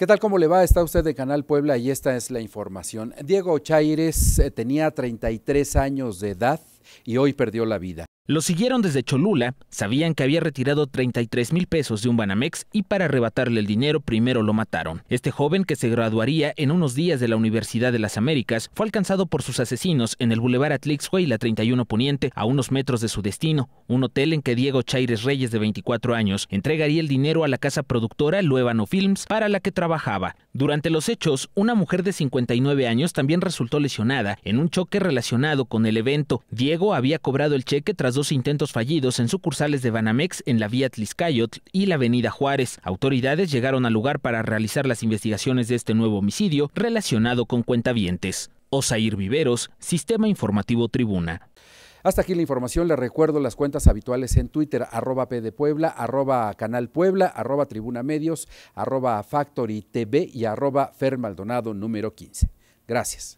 ¿Qué tal? ¿Cómo le va? Está usted de Canal Puebla y esta es la información. Diego Chaires eh, tenía 33 años de edad y hoy perdió la vida. Lo siguieron desde Cholula, sabían que había retirado 33 mil pesos de un Banamex y para arrebatarle el dinero primero lo mataron. Este joven que se graduaría en unos días de la Universidad de las Américas fue alcanzado por sus asesinos en el Boulevard Atlixway, la 31 Poniente, a unos metros de su destino, un hotel en que Diego Chaires Reyes, de 24 años, entregaría el dinero a la casa productora Luevano Films para la que trabajaba. Durante los hechos, una mujer de 59 años también resultó lesionada en un choque relacionado con el evento. 10 Diego había cobrado el cheque tras dos intentos fallidos en sucursales de Banamex en la vía Tliscayot y la avenida Juárez. Autoridades llegaron al lugar para realizar las investigaciones de este nuevo homicidio relacionado con cuentavientes. Osair Viveros, Sistema Informativo Tribuna. Hasta aquí la información, les recuerdo las cuentas habituales en Twitter, arroba P de Puebla, arroba Canal Puebla, arroba Tribuna Medios, arroba Factory TV y arroba Fer Maldonado número 15. Gracias.